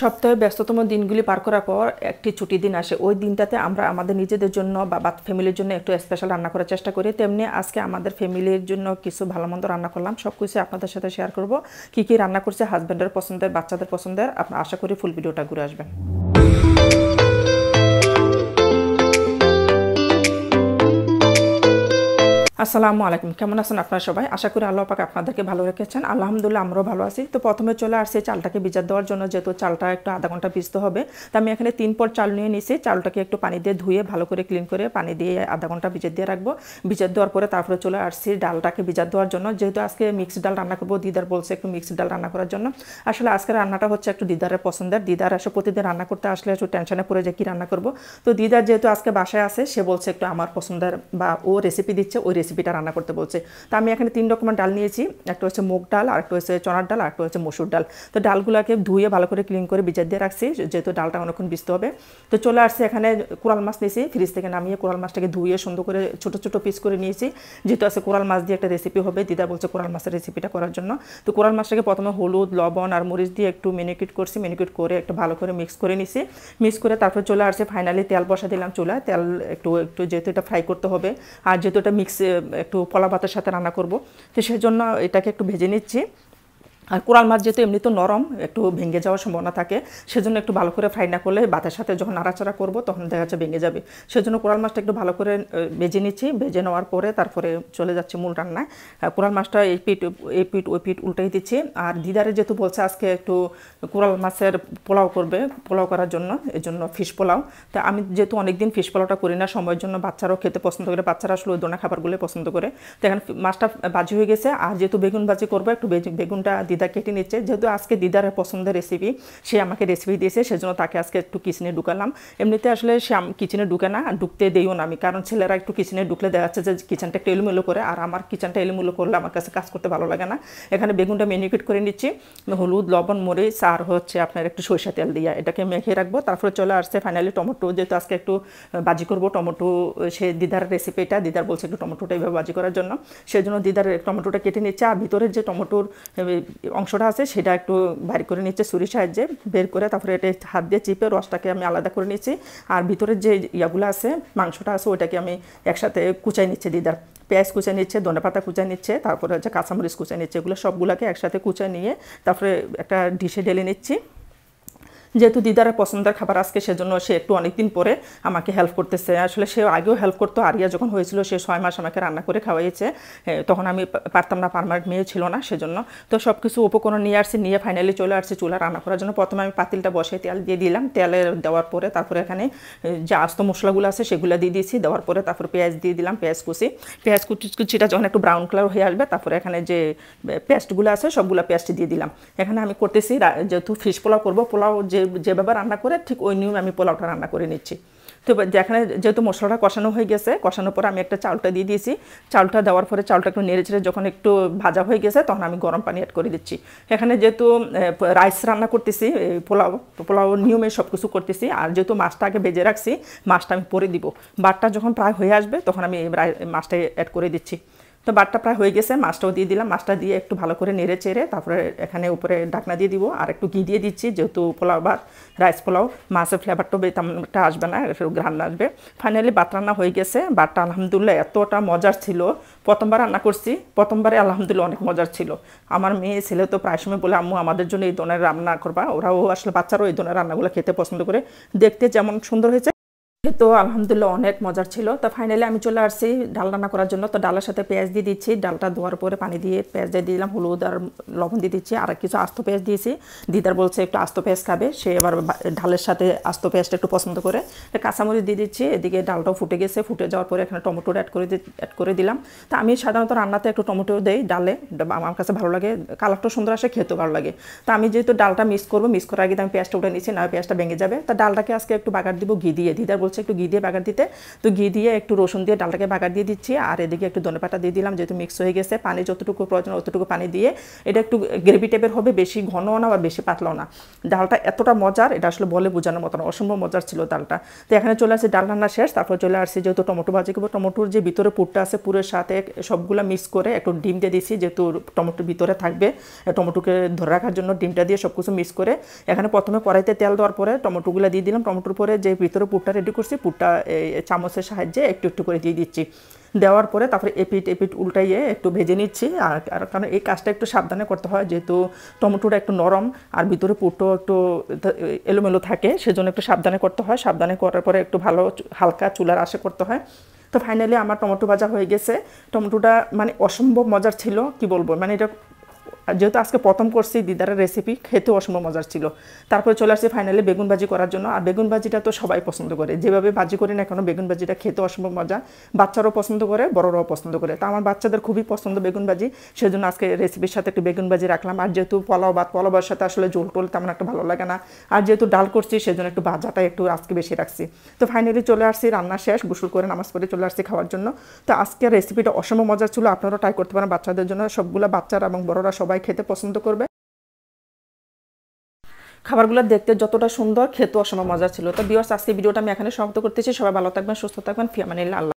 সপ্তাহে ব্যস্ততম দিনগুলি পার করার পর একটি ছুটি দিন আসে ওই দিনটাতে আমরা আমাদের নিজেদের জন্য বা ফ্যামিলির জন্য একটু স্পেশাল রান্না করার চেষ্টা করি তেমনি আজকে আমাদের ফ্যামিলির জন্য কিছু ভালো মন্দ রান্না করলাম সব কিছু আপনাদের সাথে শেয়ার করব কি কি রান্না করছে হাজব্যান্ডের পছন্দের বাচ্চাদের পছন্দের আপনার আশা করি ফুল ভিডিওটা ঘুরে আসবেন আসসালামু আলাইকুম কেমন আছেন আপনারা সবাই আশা করি আল্লাহ পাক আপনাদেরকে ভালো রেখেছেন আলহামদুলিল্লাহ আমরাও ভালো আছি তো প্রথমে চলে আসছে চালটাকে ভিজা দেওয়ার জন্য যেহেতু চালটা একটু আধা ঘন্টা ভিজতে হবে তো আমি এখানে তিন পর চাল নিয়ে নিছি চালটাকে একটু পানি দিয়ে ধুয়ে ভালো করে ক্লিন করে পানি দিয়ে আধা ঘন্টা ভিজে দিয়ে রাখবো ভিজে দেওয়ার পরে তারপরে চলে আসছি ডালটাকে ভিজা দেওয়ার জন্য যেহেতু আজকে মিক্সড ডাল রান্না করবো দিদার বলছে একটু মিক্সড ডাল রান্না করার জন্য আসলে আজকে রান্নাটা হচ্ছে একটু দিদারের পছন্দের দিদার আসলে প্রতিদিন রান্না করতে আসলে একটু টেনশনে পড়ে যে কী রান্না করবো তো দিদার যেহেতু আজকে বাসায় আসে সে বলছে একটু আমার পছন্দের বা ও রেসিপি দিচ্ছে ওই রেসিপি রেসিপিটা রান্না করতে বলছে তো আমি এখানে তিন রকমের ডাল নিয়েছি একটা হচ্ছে মুগ ডাল আর একটা হচ্ছে চনার ডাল আর একটা হচ্ছে মসুর ডাল তো ডালগুলোকে ধুয়ে ভালো করে ক্লিন করে বিচার দিয়ে রাখছি যেহেতু ডালটা অনেকক্ষণ বিস্তে হবে তো চলে আসছে এখানে কোরাল মাছ নিয়েছি ফ্রিজ থেকে নামিয়ে কোরাল মাছটাকে ধুয়ে সুন্দর করে ছোটো ছোটো পিস করে নিয়েছি যেহেতু আছে কোরাল মাছ দিয়ে একটা রেসিপি হবে দিদা বলছে কোরাল মাছের রেসিপিটা করার জন্য তো কোরাল মাছটাকে প্রথমে হলুদ লবণ আর মরিচ দিয়ে একটু মেনিকিট করছি মেনিকিট করে একটা ভালো করে মিক্স করে নিছি মিক্স করে তারপর চলে আসছে ফাইনালি তেল বসা দিলাম চুলা তেল একটু একটু যেহেতু এটা ফ্রাই করতে হবে আর যেহেতু এটা মিক্স একটু কলা ভাতের সাথে রান্না করব তো সেজন্য এটাকে একটু ভেজে নিচ্ছি আর কোরাল মাছ যেহেতু এমনি তো নরম একটু ভেঙে যাওয়ার সম্ভাবনা থাকে সেজন্য একটু ভালো করে ফ্রাই না করলে বাতের সাথে যখন নাড়াচাড়া করবো তখন দেখা যাচ্ছে ভেঙে যাবে সেজন্য কোরাল মাছটা একটু ভালো করে ভেজে নিচ্ছি ভেজে নেওয়ার পরে তারপরে চলে যাচ্ছে মূল রান্নায় হ্যাঁ, কোরাল মাছটা এই পিঠ এই পিঠ ওই পিঠ উল্টাই দিচ্ছি আর দিদারে যেহেতু বলছে আজকে একটু কোরাল মাছের পোলাও করবে পোলাও করার জন্য এর জন্য ফিশ পোলাও তা আমি যেহেতু অনেকদিন ফিশ পোলাওটা করি না সময়ের জন্য বাচ্চারাও খেতে পছন্দ করে বাচ্চারা আসলে ওই দোনা খাবারগুলো পছন্দ করে তো এখানে মাছটা বাজি হয়ে গেছে আর যেহেতু বেগুন বাজি করবো একটু বেগুনটা দিদা কেটে নিচ্ছে যেহেতু আজকে দিদার পছন্দের রেসিপি সে আমাকে রেসিপি দিয়েছে সেজন্য তাকে আজকে একটু কিচেনে ঢুকালাম এমনিতে আসলে সে কিচেনে ঢুকে না ঢুকতে দেইও না আমি কারণ ছেলেরা একটু কিচেনে ঢুকলে দেখা যাচ্ছে যে কিচেনটা একটু এলোমেলো করে আর আমার কিচেনটা এলোমেলো করলে আমার কাছে কাজ করতে ভালো লাগে না এখানে বেগুনটা মেনিকেট করে নিচ্ছি হলুদ লবণ মরিচ আর হচ্ছে আপনার একটু সরিষা তেল দিয়ে এটাকে মেখে রাখবো তারপরে চলে আসছে ফাইনালি টমেটো যেহেতু আজকে একটু বাজি করবো টমেটো সে দিদার রেসিপিটা দিদার বলছে একটু টমেটোটা এইভাবে বাজি করার জন্য সেই জন্য দিদার টমেটোটা কেটে নিচ্ছে আর ভিতরের যে টমেটোর অংশটা আছে সেটা একটু বাইর করে নিচ্ছে সুরি সাহায্যে বের করে তারপরে এটা হাত দিয়ে চিপে রসটাকে আমি আলাদা করে নিচ্ছি আর ভিতরের যে ইয়াগুলো আছে মাংসটা আছে ওইটাকে আমি একসাথে কুচাই নিচ্ছে দিদার পেঁয়াজ কুচে নিচ্ছে ধনে পাতা কুচে নিচ্ছে তারপরে হচ্ছে কাঁচামরিচ কুচে নিচ্ছে এগুলো সবগুলোকে একসাথে কুচে নিয়ে তারপরে একটা ডিশে ঢেলে নিচ্ছি যেহেতু দিদার পছন্দের খাবার আজকে সেজন্য সে একটু অনেকদিন পরে আমাকে হেল্প করতেছে আসলে সে আগেও হেল্প করতো আরিয়া যখন হয়েছিল সে ছয় মাস আমাকে রান্না করে খাওয়াইছে তখন আমি পারতাম না পারমানেন্ট মেয়ে ছিল না সেজন্য তো সব কিছু উপকরণ নিয়ে আসছি নিয়ে ফাইনালি চলে আসছে চুলা রান্না করার জন্য প্রথমে আমি পাতিলটা বসে তেল দিয়ে দিলাম তেলে দেওয়ার পরে তারপরে এখানে যে আস্ত মশলাগুলো আছে সেগুলো দিয়ে দিয়েছি দেওয়ার পরে তারপরে পেঁয়াজ দিয়ে দিলাম পেঁয়াজ কুচি পেঁয়াজ কুচি কুচিটা যখন একটু ব্রাউন কালার হয়ে আসবে তারপরে এখানে যে পেস্টগুলো আছে সবগুলো পেস্ট দিয়ে দিলাম এখানে আমি করতেছি যেহেতু ফিশ পোলাও করবো পোলাও যে যেভাবে রান্না করে ঠিক ওই নিয়মে আমি পোলাওটা রান্না করে নিচ্ছি তো যেখানে যেহেতু মশলাটা কষানো হয়ে গেছে কষানোর পরে আমি একটা চালটা দিয়ে দিয়েছি চালটা দেওয়ার পরে চালটা একটু নেড়ে চেড়ে যখন একটু ভাজা হয়ে গেছে তখন আমি গরম পানি অ্যাড করে দিচ্ছি এখানে যেহেতু রাইস রান্না করতেছি পোলাও পোলাও নিয়মে সব কিছু করতেছি আর যেহেতু মাছটা আগে ভেজে রাখছি মাছটা আমি পরে দিব বাটটা যখন প্রায় হয়ে আসবে তখন আমি মাছটা অ্যাড করে দিচ্ছি তো বাটটা প্রায় হয়ে গেছে মাছটাও দিয়ে দিলাম মাছটা দিয়ে একটু ভালো করে নেড়ে চেড়ে তারপরে এখানে উপরে ঢাকনা দিয়ে দিব আর একটু ঘি দিয়ে দিচ্ছি যেহেতু পোলাও ভাত রাইস পোলাও মাছের ফ্লেভারটা তেমনটা আসবে না ঘ্রাণ আসবে ফাইনালি বাট রান্না হয়ে গেছে বাটটা আলহামদুলিল্লাহ এতটা মজার ছিল প্রথমবার রান্না করছি প্রথমবারে আলহামদুলিল্লাহ অনেক মজার ছিল আমার মেয়ে ছেলে তো প্রায় সময় বলে আম্মু আমাদের জন্য এই ধরনের রান্না করবা ওরাও আসলে বাচ্চারাও এই ধরনের রান্নাগুলো খেতে পছন্দ করে দেখতে যেমন সুন্দর হয়েছে তো আলহামদুলিল্লাহ অনেক মজার ছিল তো ফাইনালি আমি চলে আসছি ডাল রান্না করার জন্য তো ডালের সাথে পেঁয়াজ দিয়ে দিচ্ছি ডালটা ধোয়ার পরে পানি দিয়ে পেঁয়াজ দিয়ে দিলাম হলুদ আর লবণ দিয়ে দিচ্ছি আর কিছু আস্ত পেঁয়াজ দিয়েছি দিদার বলছে একটু আস্ত পেঁয়াজ খাবে সে এবার ডালের সাথে আস্ত পেঁয়াজটা একটু পছন্দ করে কাঁচামরিচ দিয়ে দিচ্ছি এদিকে ডালটাও ফুটে গেছে ফুটে যাওয়ার পরে এখানে টমেটো অ্যাড করে অ্যাড করে দিলাম তো আমি সাধারণত রান্নাতে একটু টমেটো দেই ডালে আমার কাছে ভালো লাগে কালারটাও সুন্দর আসে খেতেও ভালো লাগে তো আমি যেহেতু ডালটা মিক্স করবো মিক্স করার আগে আমি পেঁয়াজটা উঠে নিচ্ছি না পেঁয়াজটা ভেঙে যাবে তা ডালটাকে আজকে একটু বাগার দিব ঘি দিয়ে দিদার বলছে হচ্ছে একটু ঘি দিয়ে বাগার দিতে তো ঘি দিয়ে একটু রসুন দিয়ে ডালটাকে বাগার দিয়ে দিচ্ছি আর এদিকে একটু ধনে পাতা দিয়ে দিলাম যেহেতু মিক্স হয়ে গেছে পানি যতটুকু প্রয়োজন অতটুকু পানি দিয়ে এটা একটু গ্রেভি টাইপের হবে বেশি ঘন না বা বেশি পাতলাও না ডালটা এতটা মজার এটা আসলে বলে বোঝানোর মতো না অসম্ভব মজার ছিল ডালটা তো এখানে চলে আসছে ডাল রান্না শেষ তারপর চলে আসছে যেহেতু টমেটো ভাজি করবো টমেটোর যে ভিতরে পুরটা আছে পুরের সাথে সবগুলো মিক্স করে একটু ডিম দিয়ে দিয়েছি যেহেতু টমেটোর ভিতরে থাকবে টমেটোকে ধরে রাখার জন্য ডিমটা দিয়ে সবকিছু মিক্স করে এখানে প্রথমে কড়াইতে তেল দেওয়ার পরে টমেটোগুলো দিয়ে দিলাম টমেটোর পরে যে ভিতরে পুরটা রেডি করছি পুরটা চামচের সাহায্যে একটু একটু করে দিয়ে দিচ্ছি দেওয়ার পরে তারপরে এপিট এপিট উল্টাইয়ে একটু ভেজে নিচ্ছি আর আর কারণ এই কাজটা একটু সাবধানে করতে হয় যেহেতু টমেটোটা একটু নরম আর ভিতরে পুরটো একটু এলোমেলো থাকে সেজন্য একটু সাবধানে করতে হয় সাবধানে করার পরে একটু ভালো হালকা চুলার আশে করতে হয় তো ফাইনালি আমার টমেটো ভাজা হয়ে গেছে টমেটোটা মানে অসম্ভব মজার ছিল কি বলবো মানে এটা যেহেতু আজকে প্রথম করছি দিদারের রেসিপি খেতে অসম্ভব মজার ছিল তারপরে চলে আসছি ফাইনালে বেগুন ভাজি করার জন্য আর বেগুন ভাজিটা তো সবাই পছন্দ করে যেভাবে ভাজি করি না কেন বেগুন ভাজিটা খেতে অসম্ভব মজা বাচ্চারাও পছন্দ করে বড়রাও পছন্দ করে তো আমার বাচ্চাদের খুবই পছন্দ বেগুন ভাজি সেজন্য আজকে রেসিপির সাথে একটু বেগুন ভাজি রাখলাম আর যেহেতু বা পলাও পোলাওয়ার সাথে আসলে জোল টোল তেমন একটা ভালো লাগে না আর যেহেতু ডাল করছি সেজন্য একটু ভাজাটা একটু আজকে বেশি রাখছি তো ফাইনালি চলে আসছি রান্না শেষ গোসল করে নামাজ পড়ে চলে আসছি খাওয়ার জন্য তো আজকে রেসিপিটা অসম্ভব মজার ছিল আপনারাও ট্রাই করতে পারেন বাচ্চাদের জন্য সবগুলো বাচ্চারা এবং বড়রা সবাই খেতে পছন্দ করবে খাবারগুলো দেখতে যতটা সুন্দর খেতেও অসম্ভব মজা ছিল তো বিয়ার্স আজকে ভিডিওটা আমি এখানে সমাপ্ত করতেছি সবাই ভালো থাকবেন সুস্থ থাকবেন ফিয়ামানিল্লা আল্লাহ